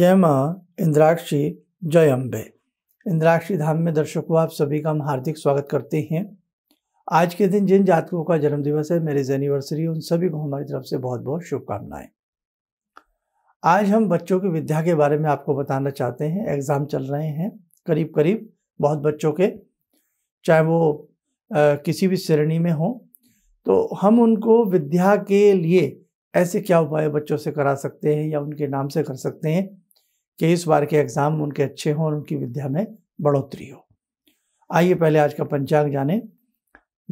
जय माँ इंद्राक्षी जय अम्बे इंद्राक्षी धाम में दर्शकों आप सभी का हम हार्दिक स्वागत करते हैं आज के दिन जिन जातकों का जन्मदिवस है मैरिज एनिवर्सरी उन सभी को हमारी तरफ से बहुत बहुत शुभकामनाएं आज हम बच्चों की विद्या के बारे में आपको बताना चाहते हैं एग्ज़ाम चल रहे हैं करीब करीब बहुत बच्चों के चाहे वो आ, किसी भी श्रेणी में हों तो हम उनको विद्या के लिए ऐसे क्या उपाय बच्चों से करा सकते हैं या उनके नाम से कर सकते हैं कि इस बार के एग्ज़ाम उनके अच्छे हों और उनकी विद्या में बढ़ोतरी हो आइए पहले आज का पंचांग जाने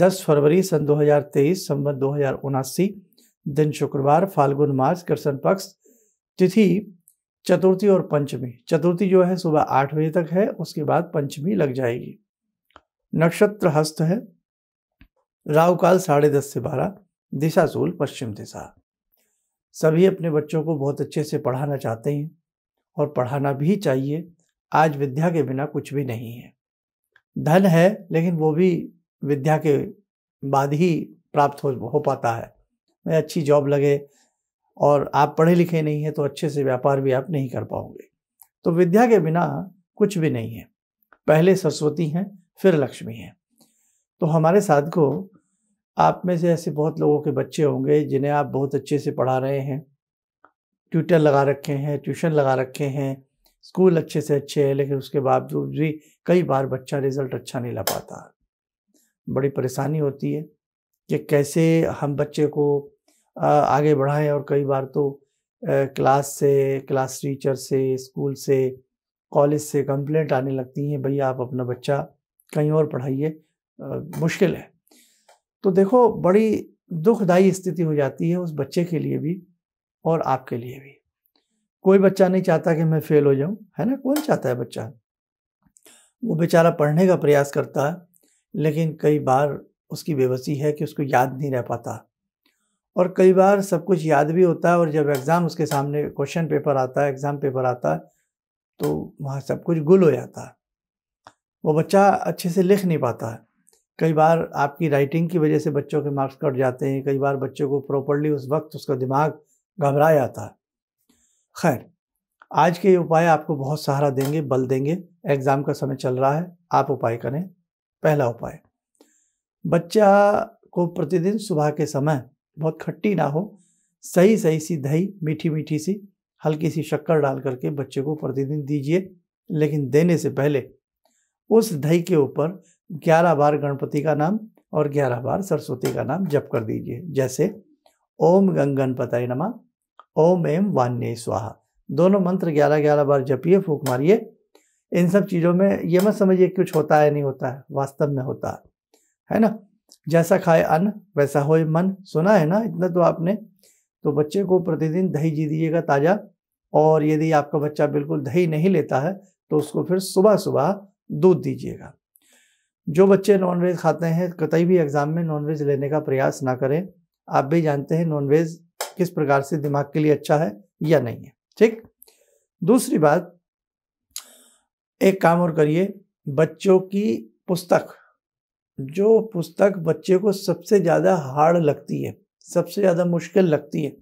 10 फरवरी सन 2023 संबंध दो दिन शुक्रवार फाल्गुन मास कृष्ण पक्ष तिथि चतुर्थी और पंचमी चतुर्थी जो है सुबह आठ बजे तक है उसके बाद पंचमी लग जाएगी नक्षत्र हस्त है राहु काल साढ़े दस से बारह दिशा सूल पश्चिम दिशा सभी अपने बच्चों को बहुत अच्छे से पढ़ाना चाहते हैं और पढ़ाना भी चाहिए आज विद्या के बिना कुछ भी नहीं है धन है लेकिन वो भी विद्या के बाद ही प्राप्त हो हो पाता है मैं अच्छी जॉब लगे और आप पढ़े लिखे नहीं हैं तो अच्छे से व्यापार भी आप नहीं कर पाओगे तो विद्या के बिना कुछ भी नहीं है पहले सरस्वती हैं फिर लक्ष्मी हैं तो हमारे साथ को आप में से ऐसे बहुत लोगों के बच्चे होंगे जिन्हें आप बहुत अच्छे से पढ़ा रहे हैं ट्यूटर लगा रखे हैं ट्यूशन लगा रखे हैं स्कूल अच्छे से अच्छे है लेकिन उसके बावजूद भी कई बार बच्चा रिज़ल्ट अच्छा नहीं ला पाता बड़ी परेशानी होती है कि कैसे हम बच्चे को आगे बढ़ाएं और कई बार तो क्लास से क्लास टीचर से स्कूल से कॉलेज से कंप्लेंट आने लगती हैं भैया आप अपना बच्चा कहीं और पढ़ाइए मुश्किल है तो देखो बड़ी दुखदाई स्थिति हो जाती है उस बच्चे के लिए भी और आपके लिए भी कोई बच्चा नहीं चाहता कि मैं फेल हो जाऊं है ना कौन चाहता है बच्चा वो बेचारा पढ़ने का प्रयास करता है लेकिन कई बार उसकी बेबसी है कि उसको याद नहीं रह पाता और कई बार सब कुछ याद भी होता है और जब एग्ज़ाम उसके सामने क्वेश्चन पेपर आता है एग्ज़ाम पेपर आता है तो वहाँ सब कुछ गुल हो जाता है वो बच्चा अच्छे से लिख नहीं पाता है कई बार आपकी राइटिंग की वजह से बच्चों के मार्क्स कट जाते हैं कई बार बच्चों को प्रॉपरली उस वक्त उसका दिमाग घबरा जाता है खैर आज के ये उपाय आपको बहुत सहारा देंगे बल देंगे एग्ज़ाम का समय चल रहा है आप उपाय करें पहला उपाय बच्चा को प्रतिदिन सुबह के समय बहुत खट्टी ना हो सही सही सी दही मीठी मीठी सी हल्की सी शक्कर डाल करके बच्चे को प्रतिदिन दीजिए लेकिन देने से पहले उस दही के ऊपर 11 बार गणपति का नाम और 11 बार सरस्वती का नाम जप कर दीजिए जैसे ओम गंगन पतय नमा ओम एम वान्य स्वाहा दोनों मंत्र ग्यारह ग्यारह बार जपिए फूक मारिए इन सब चीज़ों में ये मत समझिए कुछ होता है नहीं होता है वास्तव में होता है है ना जैसा खाए अन्न वैसा हो मन सुना है ना इतना तो आपने तो बच्चे को प्रतिदिन दही जी दीजिएगा ताज़ा और यदि आपका बच्चा बिल्कुल दही नहीं लेता है तो उसको फिर सुबह सुबह दूध दीजिएगा जो बच्चे नॉनवेज खाते हैं कतई भी एग्ज़ाम में नॉनवेज लेने का प्रयास ना करें आप भी जानते हैं नॉनवेज किस प्रकार से दिमाग के लिए अच्छा है या नहीं है ठीक दूसरी बात एक काम और करिए बच्चों की पुस्तक जो पुस्तक बच्चे को सबसे ज़्यादा हार्ड लगती है सबसे ज़्यादा मुश्किल लगती है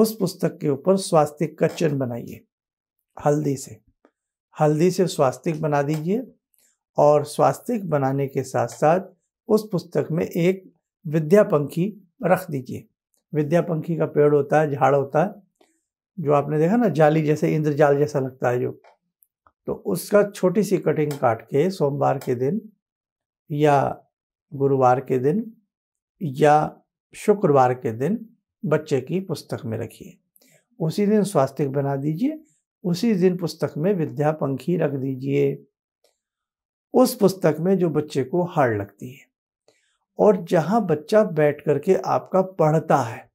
उस पुस्तक के ऊपर स्वास्तिक का चिन्ह बनाइए हल्दी से हल्दी से स्वास्तिक बना दीजिए और स्वास्तिक बनाने के साथ साथ उस पुस्तक में एक विद्यापंखी रख दीजिए विद्यापंखी का पेड़ होता है झाड़ होता है जो आपने देखा ना जाली जैसे इंद्रजाल जैसा लगता है जो तो उसका छोटी सी कटिंग काट के सोमवार के दिन या गुरुवार के दिन या शुक्रवार के दिन बच्चे की पुस्तक में रखिए उसी दिन स्वास्तिक बना दीजिए उसी दिन पुस्तक में विद्यापंखी रख दीजिए उस पुस्तक में जो बच्चे को हार्ड लगती है और जहाँ बच्चा बैठ करके आपका पढ़ता है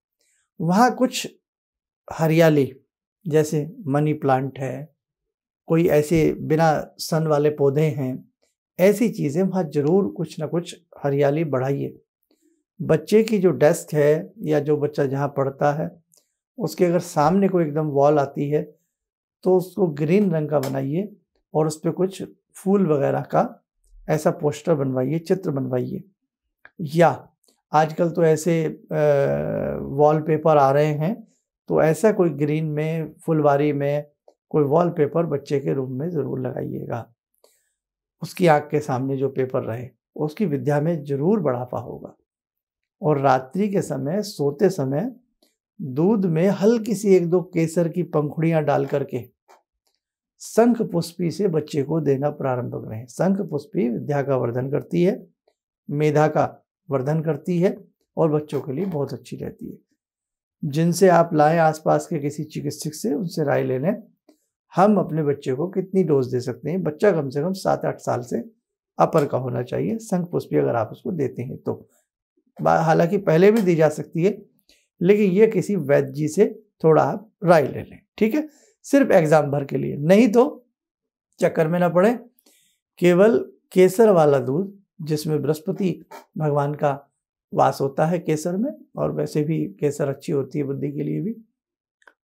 वहाँ कुछ हरियाली जैसे मनी प्लांट है कोई ऐसे बिना सन वाले पौधे हैं ऐसी चीज़ें वहाँ ज़रूर कुछ ना कुछ हरियाली बढ़ाइए बच्चे की जो डेस्क है या जो बच्चा जहाँ पढ़ता है उसके अगर सामने कोई एकदम वॉल आती है तो उसको ग्रीन रंग का बनाइए और उस पर कुछ फूल वगैरह का ऐसा पोस्टर बनवाइए चित्र बनवाइए या आजकल तो ऐसे वॉलपेपर आ रहे हैं तो ऐसा कोई ग्रीन में फुलवारी में कोई वॉलपेपर बच्चे के रूम में ज़रूर लगाइएगा उसकी आँख के सामने जो पेपर रहे उसकी विद्या में जरूर बढ़ापा होगा और रात्रि के समय सोते समय दूध में हल्की सी एक दो केसर की पंखुड़ियाँ डाल करके शंख पुष्पी से बच्चे को देना प्रारंभ करें शंख पुष्पी विद्या का वर्धन करती है मेधा का वर्धन करती है और बच्चों के लिए बहुत अच्छी रहती है जिनसे आप लाएं आसपास के किसी चिकित्सक से उनसे राय ले लें हम अपने बच्चे को कितनी डोज दे सकते हैं बच्चा कम से कम सात आठ साल से अपर का होना चाहिए संघ पुष्पी अगर आप उसको देते हैं तो हालांकि पहले भी दी जा सकती है लेकिन ये किसी वैद्य जी से थोड़ा आप राय ले लें ठीक है सिर्फ एग्जाम भर के लिए नहीं तो चक्कर में ना पड़े केवल केसर वाला दूध जिसमें बृहस्पति भगवान का वास होता है केसर में और वैसे भी केसर अच्छी होती है बुद्धि के लिए भी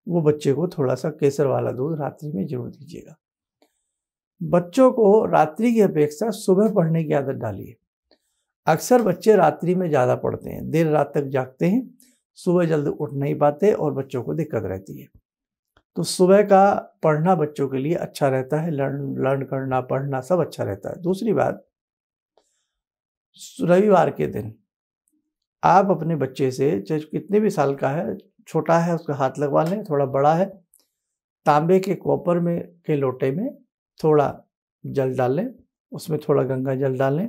वो बच्चे को थोड़ा सा केसर वाला दूध रात्रि में जरूर दीजिएगा बच्चों को रात्रि की अपेक्षा सुबह पढ़ने की आदत डालिए अक्सर बच्चे रात्रि में ज़्यादा पढ़ते हैं देर रात तक जागते हैं सुबह जल्द उठ नहीं पाते और बच्चों को दिक्कत रहती है तो सुबह का पढ़ना बच्चों के लिए अच्छा रहता है लर्न लर्न करना पढ़ना सब अच्छा रहता है दूसरी बात रविवार के दिन आप अपने बच्चे से चाहे कितने भी साल का है छोटा है उसका हाथ लगवा लें थोड़ा बड़ा है तांबे के कॉपर में के लोटे में थोड़ा जल डालें उसमें थोड़ा गंगा जल डालें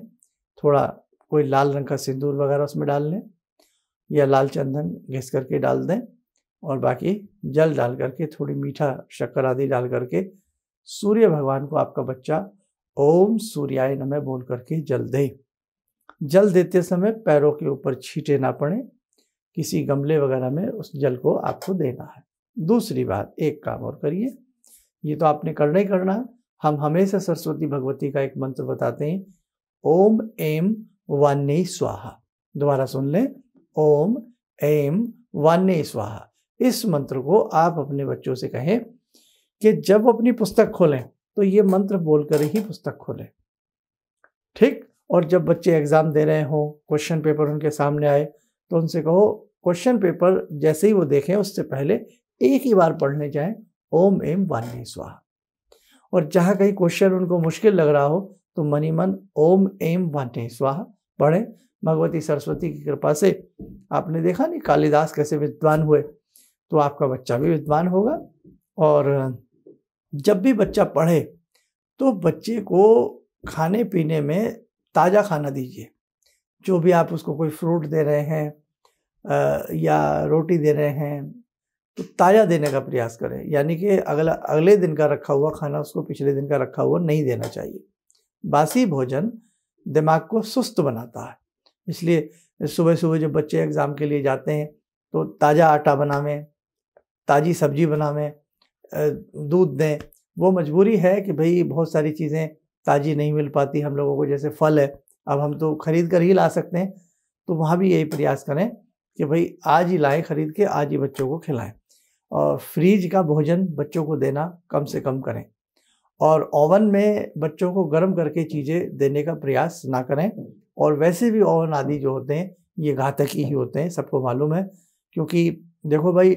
थोड़ा कोई लाल रंग का सिंदूर वगैरह उसमें डाल लें या लाल चंदन घिस करके डाल दें और बाकी जल डाल करके थोड़ी मीठा शक्कर आदि डाल करके सूर्य भगवान को आपका बच्चा ओम सूर्याय नमः बोल करके जल दें जल देते समय पैरों के ऊपर छीटे ना पड़े किसी गमले वगैरह में उस जल को आपको देना है दूसरी बात एक काम और करिए ये तो आपने करना ही करना हम हमेशा सरस्वती भगवती का एक मंत्र बताते हैं ओम एम वान्य स्वाहा दोबारा सुन लें ओम एम वान्य स्वाहा इस मंत्र को आप अपने बच्चों से कहें कि जब अपनी पुस्तक खोलें तो ये मंत्र बोलकर ही पुस्तक खोलें ठीक और जब बच्चे एग्ज़ाम दे रहे हों क्वेश्चन पेपर उनके सामने आए तो उनसे कहो क्वेश्चन पेपर जैसे ही वो देखें उससे पहले एक ही बार पढ़ने जाएं ओम एम वाणी स्वाहा और जहाँ कहीं क्वेश्चन उनको मुश्किल लग रहा हो तो मनी मन ओम एम वाणी स्वाहा पढ़ें भगवती सरस्वती की कृपा से आपने देखा नहीं कालिदास कैसे विद्वान हुए तो आपका बच्चा भी विद्वान होगा और जब भी बच्चा पढ़े तो बच्चे को खाने पीने में ताज़ा खाना दीजिए जो भी आप उसको कोई फ्रूट दे रहे हैं या रोटी दे रहे हैं तो ताज़ा देने का प्रयास करें यानी कि अगला अगले दिन का रखा हुआ खाना उसको पिछले दिन का रखा हुआ नहीं देना चाहिए बासी भोजन दिमाग को सुस्त बनाता है इसलिए सुबह सुबह जब बच्चे एग्ज़ाम के लिए जाते हैं तो ताज़ा आटा बनावें ताज़ी सब्जी बनावें दूध दें वो मजबूरी है कि भाई बहुत सारी चीज़ें ताज़ी नहीं मिल पाती हम लोगों को जैसे फल है अब हम तो खरीद कर ही ला सकते हैं तो वहाँ भी यही प्रयास करें कि भाई आज ही लाएं खरीद के आज ही बच्चों को खिलाएं और फ्रीज का भोजन बच्चों को देना कम से कम करें और ओवन में बच्चों को गर्म करके चीज़ें देने का प्रयास ना करें और वैसे भी ओवन आदि जो होते हैं ये घातक ही होते हैं सबको मालूम है क्योंकि देखो भाई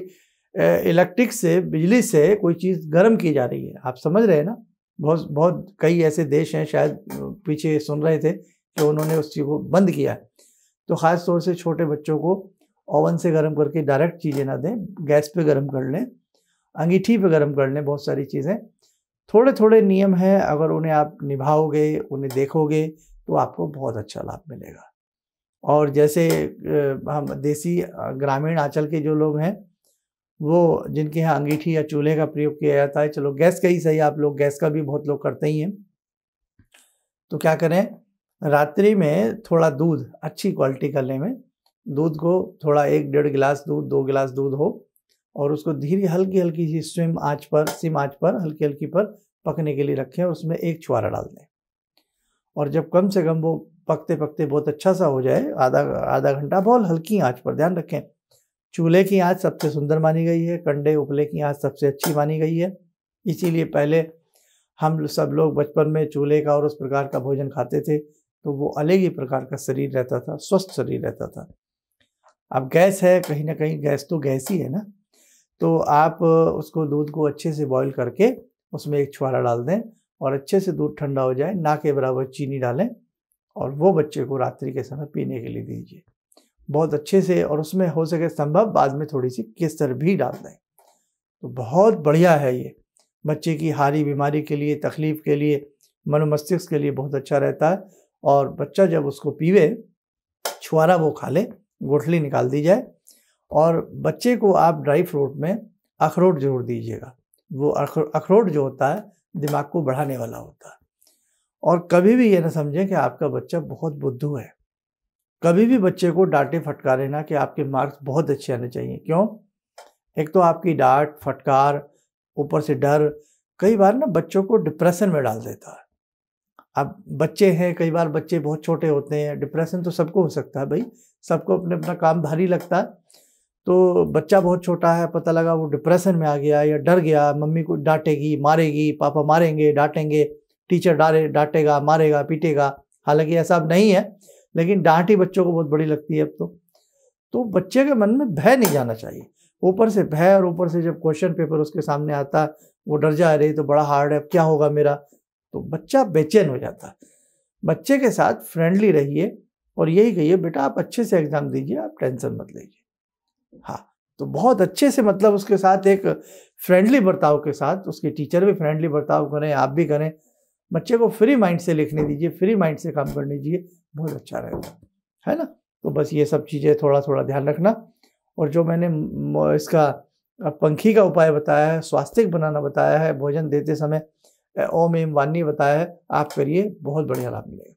इलेक्ट्रिक से बिजली से कोई चीज़ गर्म की जा रही है आप समझ रहे हैं ना बहुत बहुत कई ऐसे देश हैं शायद पीछे सुन रहे थे कि उन्होंने उस चीज़ को बंद किया है तो ख़ास तौर से छोटे बच्चों को ओवन से गर्म करके डायरेक्ट चीज़ें ना दें गैस पे गर्म कर लें अंगीठी पे गर्म कर लें बहुत सारी चीज़ें थोड़े थोड़े नियम हैं अगर उन्हें आप निभाओगे उन्हें देखोगे तो आपको बहुत अच्छा लाभ मिलेगा और जैसे हम देसी ग्रामीण आंचल के जो लोग हैं वो जिनके यहाँ अंगीठी या चूल्हे का प्रयोग किया जाता है चलो गैस का ही सही आप लोग गैस का भी बहुत लोग करते ही हैं तो क्या करें रात्रि में थोड़ा दूध अच्छी क्वालिटी का लें में दूध को थोड़ा एक डेढ़ गिलास दूध दो गिलास दूध हो और उसको धीरे हल्की हल्की सी स्विम आँच पर सिम आँच पर हल्की हल्की पर पकने के लिए रखें और उसमें एक छुआरा डाल दें और जब कम से कम वो पकते पकते बहुत अच्छा सा हो जाए आधा आधा घंटा बहुत हल्की आँच पर ध्यान रखें चूल्हे की आँच सबसे सुंदर मानी गई है कंडे उपले की आँच सबसे अच्छी मानी गई है इसीलिए पहले हम सब लोग बचपन में चूल्हे का और उस प्रकार का भोजन खाते थे तो वो अलग ही प्रकार का शरीर रहता था स्वस्थ शरीर रहता था अब गैस है कहीं ना कहीं गैस तो गैस ही है ना तो आप उसको दूध को अच्छे से बॉईल करके उसमें एक छुआरा डाल दें और अच्छे से दूध ठंडा हो जाए ना के बराबर चीनी डालें और वो बच्चे को रात्रि के समय पीने के लिए दीजिए बहुत अच्छे से और उसमें हो सके संभव बाद में थोड़ी सी केसर भी डाल दें तो बहुत बढ़िया है ये बच्चे की हारी बीमारी के लिए तकलीफ़ के लिए मनोमस्तिष्क के लिए बहुत अच्छा रहता है और बच्चा जब उसको पीवे छुआरा वो खा ले गोठली निकाल दी जाए और बच्चे को आप ड्राई फ्रूट में अखरोट जरूर दीजिएगा वो अखरोट जो होता है दिमाग को बढ़ाने वाला होता है और कभी भी ये ना समझें कि आपका बच्चा बहुत बुद्धू है कभी भी बच्चे को डांटे फटकारे ना कि आपके मार्क्स बहुत अच्छे आने चाहिए क्यों एक तो आपकी डांट फटकार ऊपर से डर कई बार ना बच्चों को डिप्रेशन में डाल देता है अब बच्चे हैं कई बार बच्चे बहुत छोटे होते हैं डिप्रेशन तो सबको हो सकता है भाई सबको अपने अपना काम भारी लगता है तो बच्चा बहुत छोटा है पता लगा वो डिप्रेशन में आ गया या डर गया मम्मी को डांटेगी मारेगी पापा मारेंगे डांटेंगे टीचर डारे डांटेगा मारेगा पीटेगा हालांकि ऐसा अब नहीं है लेकिन डांट ही बच्चों को बहुत बड़ी लगती है अब तो तो बच्चे के मन में भय नहीं जाना चाहिए ऊपर से भय और ऊपर से जब क्वेश्चन पेपर उसके सामने आता वो डर जा रही तो बड़ा हार्ड है क्या होगा मेरा तो बच्चा बेचैन हो जाता है बच्चे के साथ फ्रेंडली रहिए और यही कहिए बेटा आप अच्छे से एग्ज़ाम दीजिए आप टेंशन मत लीजिए हाँ तो बहुत अच्छे से मतलब उसके साथ एक फ्रेंडली बर्ताव के साथ उसके टीचर भी फ्रेंडली बर्ताव करें आप भी करें बच्चे को फ्री माइंड से लिखने दीजिए फ्री माइंड से काम करने दीजिए बहुत अच्छा रहेगा है ना तो बस ये सब चीज़ें थोड़ा थोड़ा ध्यान रखना और जो मैंने इसका पंखी का उपाय बताया है स्वास्थ्य बनाना बताया है भोजन देते समय ओम एम वानी बताया है आप करिए बहुत बढ़िया लाभ मिलेगा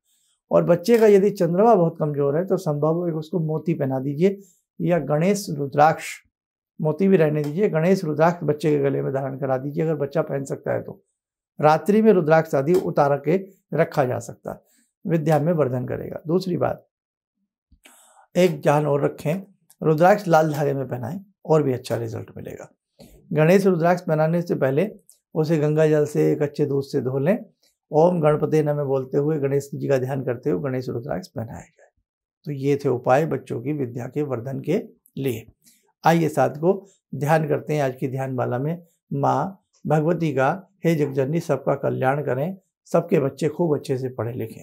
और बच्चे का यदि चंद्रमा बहुत कमजोर है तो संभव हो उसको मोती पहना दीजिए या गणेश रुद्राक्ष मोती भी रहने दीजिए गणेश रुद्राक्ष बच्चे के गले में धारण करा दीजिए अगर बच्चा पहन सकता है तो रात्रि में रुद्राक्ष आदि उतार के रखा जा सकता है विद्या में वर्धन करेगा दूसरी बात एक जान और रखें रुद्राक्ष लाल धागे में पहनाएं और भी अच्छा रिजल्ट मिलेगा गणेश रुद्राक्ष पहनाने से पहले उसे गंगा जल से कच्चे दूध से धो लें ओम गणपति नमे बोलते हुए गणेश जी का ध्यान करते हुए गणेश रुद्राक्ष पहनाया जाए तो ये थे उपाय बच्चों की विद्या के वर्धन के लिए आइए साथ को ध्यान करते हैं आज की ध्यान माला में माँ भगवती का हे जगजननी सबका कल्याण करें सबके बच्चे खूब अच्छे से पढ़े लिखें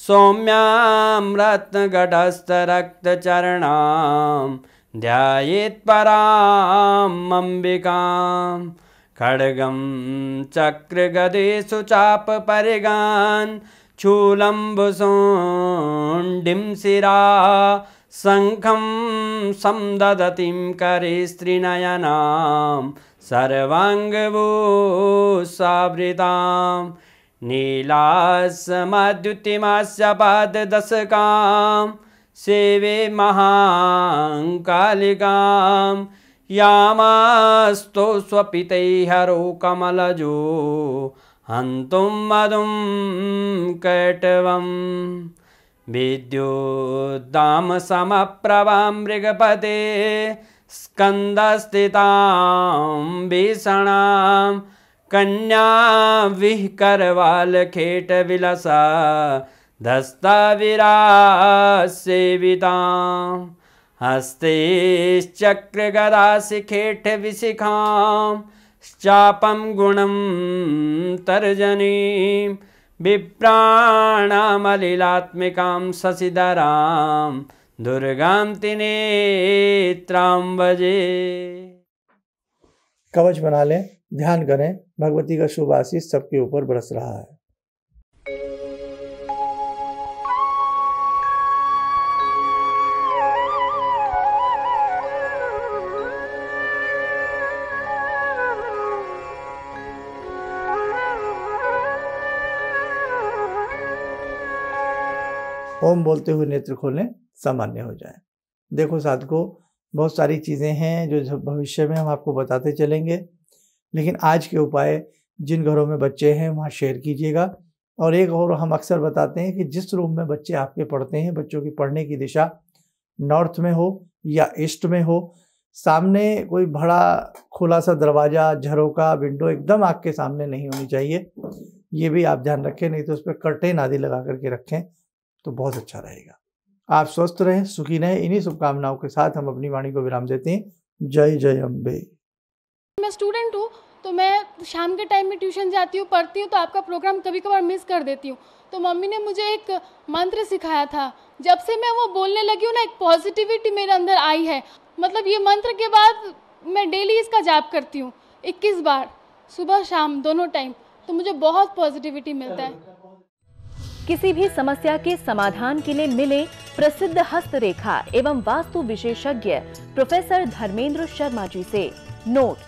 सौम्यां रत्नघटस्थरक्तचरणां ध्यायेत्परां अम्बिकां खड्गं चक्रगदिषु चापरिगान् चूलम्बुसोण्डिं शिरा शङ्खं संदधतिं करिस्त्रिनयनां सर्वाङ्गभूस्सावृताम् सेवे महाङ्कालिकां यामास्तु स्वपितैः हरो कमलजो हन्तुं मधुं कटवं मृगपते स्कन्दस्थितां भीषणाम् कन्या विह करवाल खेट विलसा धस्ता विरा सेविता हस्ते चक्र गदाशिखेठ विशिखा चापम गुणम तर्जनी विप्राणामलिलात्मिकां शशिधरा दुर्गा तिनेत्रां कवच बना लें ध्यान करें भगवती का शुभ आशीष सबके ऊपर बरस रहा है ओम बोलते हुए नेत्र खोलें सामान्य हो जाए देखो साधको बहुत सारी चीज़ें हैं जो भविष्य में हम आपको बताते चलेंगे लेकिन आज के उपाय जिन घरों में बच्चे हैं वहाँ शेयर कीजिएगा और एक और हम अक्सर बताते हैं कि जिस रूम में बच्चे आपके पढ़ते हैं बच्चों की पढ़ने की दिशा नॉर्थ में हो या ईस्ट में हो सामने कोई बड़ा खुला सा दरवाज़ा झरोका विंडो एकदम आपके सामने नहीं होनी चाहिए ये भी आप ध्यान रखें नहीं तो उस पर कर्टेन आदि लगा करके रखें तो बहुत अच्छा रहेगा आप स्वस्थ रहें सुखी रहें इन्हीं शुभकामनाओं के साथ हम अपनी वाणी को विराम देते हैं जय जय अम्बे मैं स्टूडेंट हूँ तो मैं शाम के टाइम में ट्यूशन जाती हूँ पढ़ती हूँ तो आपका प्रोग्राम कभी कभार मिस कर देती हूँ तो मम्मी ने मुझे एक मंत्र सिखाया था जब से मैं वो बोलने लगी हूँ ना एक पॉजिटिविटी मेरे अंदर आई है मतलब ये मंत्र के बाद मैं डेली इसका जाप करती हूँ इक्कीस बार सुबह शाम दोनों टाइम तो मुझे बहुत पॉजिटिविटी मिलता है किसी भी समस्या के समाधान के लिए मिले प्रसिद्ध हस्तरेखा एवं वास्तु विशेषज्ञ प्रोफेसर धर्मेंद्र शर्मा जी से नोट